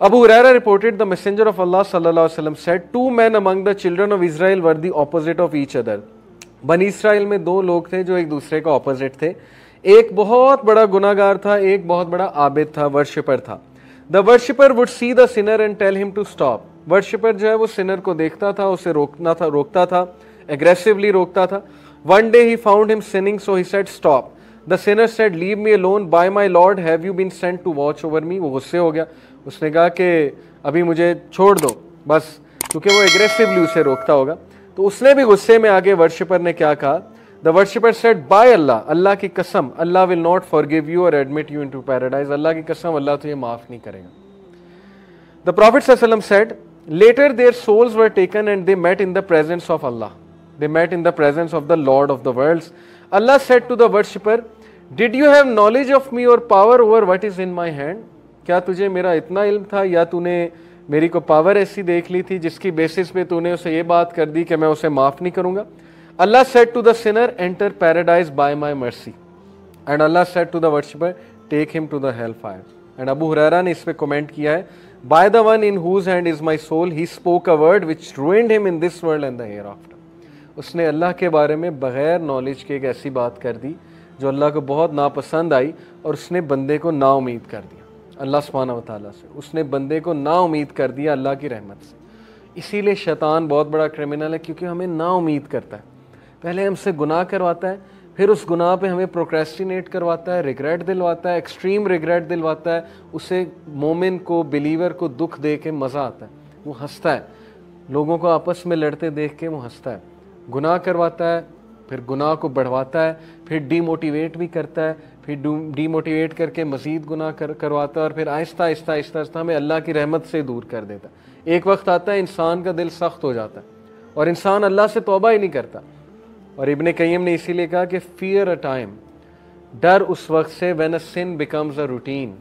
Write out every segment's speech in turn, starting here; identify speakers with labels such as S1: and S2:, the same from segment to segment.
S1: Abu Huraira reported the Messenger of Allah wasallam said, Two men among the children of Israel were the opposite of each other. बन इसराइल में दो लोग थे जो एक दूसरे का ऑपोजिट थे एक बहुत बड़ा गुनागार था एक बहुत बड़ा आबिद था वर्शिपर था the worshipper would see the sinner and tell him to stop worshipper जो है वो सिनर को देखता था उसे रोकना था रोकता था एग्रेसिवली रोकता था one day he found him sinning so he said stop the sinner said leave me alone by my Lord have you been sent to watch over me वो गुस्से हो गया उसने कहा कि अभी मुझे छोड़ दो बस क्योंकि वो एग्रेसिवली उसे रोकता होगा तो उसने भी गुस्से में आगे वर्शिपर ने क्या कहा the worshipper said by Allah अल्लाह की कसम Allah will not forgive you or admit you into paradise अल्लाह की कसम अल्लाह तुझे माफ़ नहीं करेगा the prophet said later their souls were taken and they met in the presence of Allah they met in the presence of the Lord of the world Allah said to the worshipper did you have knowledge of मी और power over what is in my hand क्या तुझे मेरा इतना इल्म था या तूने मेरी को पावर ऐसी देख ली थी जिसकी बेसिस पे तूने उसे ये बात कर दी कि मैं उसे माफ़ नहीं करूँगा Allah said to the sinner enter paradise by my mercy and Allah said to the worshipper take him to the hell fire and अबू हुरैरा ने इस पर कमेंट किया है by the one in whose hand is my soul he spoke a word which ruined him in this world and the hereafter उसने अल्लाह के बारे में बग़ैर नॉलेज के एक ऐसी बात कर दी जो अल्लाह को बहुत नापसंद आई और उसने बंदे को नाउमीद कर दिया अल्लाह सुबहाना वाली से उसने बंदे को ना उम्मीद कर दिया अल्लाह की रहमत से इसीलिए शैतान बहुत बड़ा क्रिमिनल है क्योंकि हमें ना उम्मीद करता है पहले हमसे गुनाह करवाता है फिर उस गुनाह पे हमें प्रोक्रेस्टिनेट करवाता है रिग्रेट दिलवाता है एक्सट्रीम रिग्रेट दिलवाता है उसे मोमिन को बिलीवर को दुख दे के मज़ा आता है वो हंसता है लोगों को आपस में लड़ते देख के वो हंसता है गुनाह करवाता है फिर गुनाह को बढ़वाता है फिर डीमोटिवेट भी करता है फिर डीमोटिवेट करके मज़ीद गुनाह कर करवाता है और फिर आहिस्ता आहिस्ता आहिस्ता आहिस्ता हमें अल्लाह की रहमत से दूर कर देता है एक वक्त आता है इंसान का दिल सख्त हो जाता है और इंसान अल्लाह से तोबा ही नहीं करता और इबन कईम ने इसीलिए कहा कि फ़ियर अ टाइम डर उस वक्त से when a sin becomes a routine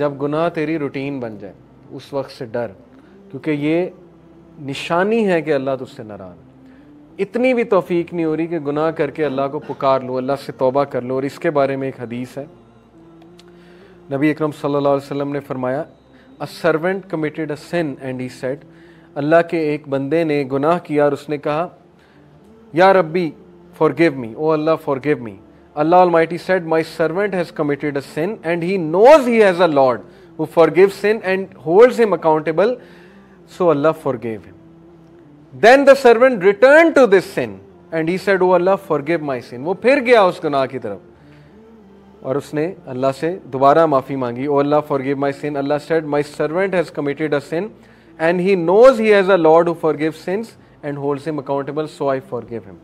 S1: जब गुनाह तेरी रूटीन बन जाए उस वक्त से डर क्योंकि ये निशानी है कि अल्लाह तुझसे नाराज़ इतनी भी तोफ़ी नहीं हो रही कि गुनाह करके अल्लाह को पुकार लो अल्लाह से तोबा कर लो और इसके बारे में एक हदीस है नबी अकरम सल्लल्लाहु अलैहि वसल्लम ने फरमाया a servant committed a sin and he said अल्लाह के एक बंदे ने गुनाह किया और उसने कहा या रब्बी forgive me O Allah forgive me Allah almighty said my servant has committed a sin and he knows he has a lord who forgive sin and holds him accountable so Allah forgive him then the servant return to this sin and he said O Allah forgive my sin वो फिर गया उस गुनाह की तरफ और उसने अल्लाह से दोबारा माफ़ी मांगी O Allah forgive my sin Allah said my servant has committed a sin and he knows he has a lord who forgive sins and holds him accountable so I forgive him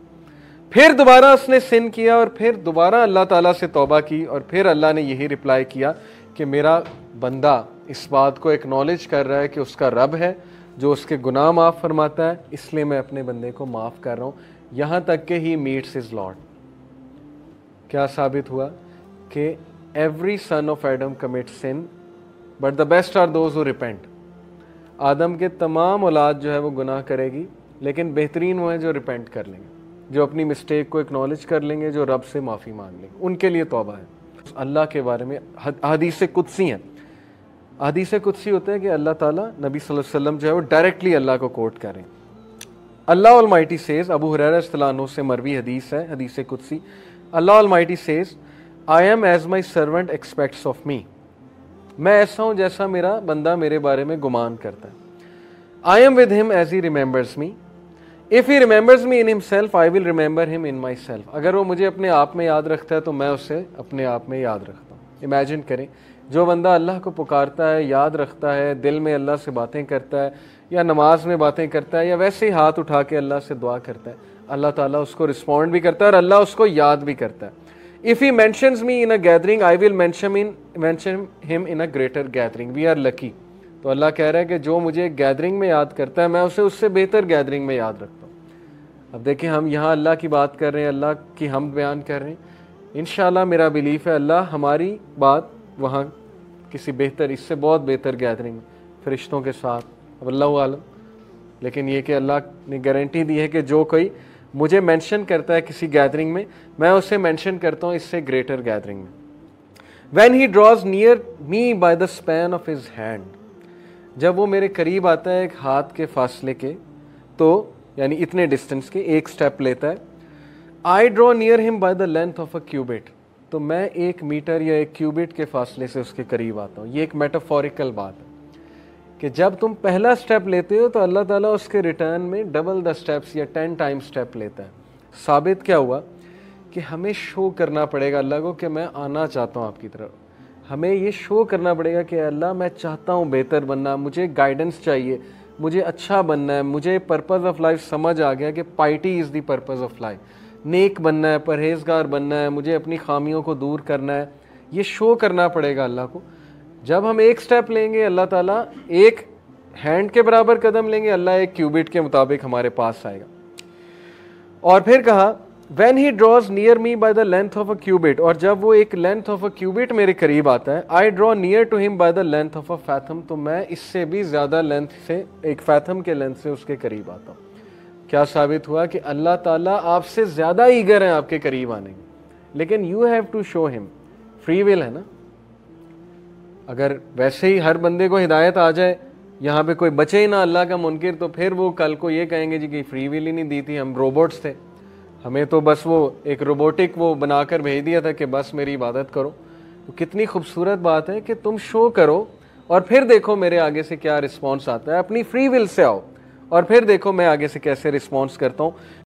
S1: फिर दोबारा उसने सिन किया और फिर दोबारा अल्लाह ताला से तौबा की और फिर अल्लाह ने यही रिप्लाई किया कि मेरा बंदा इस बात को एक्नॉलेज कर रहा है कि उसका रब है जो उसके गुनाह माफ़ फरमाता है इसलिए मैं अपने बंदे को माफ़ कर रहा हूँ यहाँ तक के ही मीट्स इज़ लॉर्ड क्या साबित हुआ कि every son of Adam commit sin but the best are those who repent आदम के तमाम औलाद जो है वो गुनाह करेगी लेकिन बेहतरीन वो हैं जो रिपेंट कर लेंगे जो अपनी मिस्टेक को एक्नॉलेज कर लेंगे जो रब से माफ़ी मांग लेंगे उनके लिए तोबा है अल्लाह के बारे में हदीसें कुदसी हैं हदीस कुछ होता है कि अल्लाह ताला नबी वसल्लम जो है वो डायरेक्टली अल्लाह को कोट करें अल्लाह अलमाइटी सेज अबू हरानो से मरवी हदीस है हदीस कुछ Allah almighty says I am as my servant expects of me मैं ऐसा हूँ जैसा मेरा बंदा मेरे बारे में गुमान करता है I am with him as he remembers me if he remembers me in himself I will remember him in myself अगर वो मुझे अपने आप में याद रखता है तो मैं उसे अपने आप में याद रखता हूँ इमेजिन करें जो बंदा अल्लाह को पुकारता है याद रखता है दिल में अल्लाह से बातें करता है या नमाज में बातें करता है या वैसे ही हाथ उठा के अल्लाह से दुआ करता है अल्लाह ताला उसको रिस्पॉन्ड भी करता है और अल्लाह उसको याद भी करता है if he mention me in a gathering I will mention in mention him in a greater gathering we are lucky तो अल्लाह कह रहा है कि जो मुझे गैदरिंग में याद करता है मैं उसे उससे बेहतर गैदरिंग में याद रखता हूँ अब देखिए हम यहाँ अल्लाह की बात कर रहे हैं अल्लाह की हम बयान कर रहे हैं इन मेरा बिलीफ है अल्लाह हमारी बात वहाँ किसी बेहतर इससे बहुत बेहतर गैदरिंग फरिश्तों के साथ अब अल्लाह आलम लेकिन ये कि अल्लाह ने गारंटी दी है कि जो कोई मुझे मेंशन करता है किसी गैदरिंग में मैं उसे मेंशन करता हूँ इससे ग्रेटर गैदरिंग में when he draws near me by the span of his hand जब वो मेरे करीब आता है एक हाथ के फासले के तो यानी इतने डिस्टेंस के एक स्टेप लेता है I draw near him by the length of a cubit तो मैं एक मीटर या एक क्यूबिट के फासले से उसके करीब आता हूँ ये एक मेटाफोरिकल बात है कि जब तुम पहला स्टेप लेते हो तो अल्लाह ताला उसके रिटर्न में डबल द स्टेप्स या टेन टाइम स्टेप लेता है साबित क्या हुआ कि हमें शो करना पड़ेगा अल्लाह को कि मैं आना चाहता हूँ आपकी तरफ हमें ये शो करना पड़ेगा कि अल्लाह मैं चाहता हूँ बेहतर बनना मुझे गाइडेंस चाहिए मुझे अच्छा बनना है मुझे पर्पज़ ऑफ़ लाइफ समझ आ गया कि piety is the purpose of life नेक बनना है परहेजगार बनना है मुझे अपनी खामियों को दूर करना है ये शो करना पड़ेगा अल्लाह को जब हम एक स्टेप लेंगे अल्लाह ताला एक हैंड के बराबर कदम लेंगे अल्लाह एक क्यूबिट के मुताबिक हमारे पास आएगा और फिर कहा when he draws near me by the length of a cubit और जब वो एक लेंथ ऑफ अ क्यूबिट मेरे करीब आता है I draw near to him by the length of a fathom तो मैं इससे भी ज़्यादा लेंथ से एक फैथम के लेंथ से उसके करीब आता हूँ क्या साबित हुआ कि अल्लाह ताला आपसे ज़्यादा ईगर हैं आपके करीब आने के लेकिन you have to show him free will है ना अगर वैसे ही हर बंदे को हिदायत आ जाए यहाँ पे कोई बचे ही ना अल्लाह का मुनकर तो फिर वो कल को ये कहेंगे जी कि फ्री विल ही नहीं दी थी हम रोबोट्स थे हमें तो बस वो एक रोबोटिक वो बनाकर भेज दिया था कि बस मेरी इबादत करो तो कितनी खूबसूरत बात है कि तुम शो करो और फिर देखो मेरे आगे से क्या रिस्पॉन्स आता है अपनी फ्री विल से आओ और फिर देखो मैं आगे से कैसे रिस्पॉन्स करता हूँ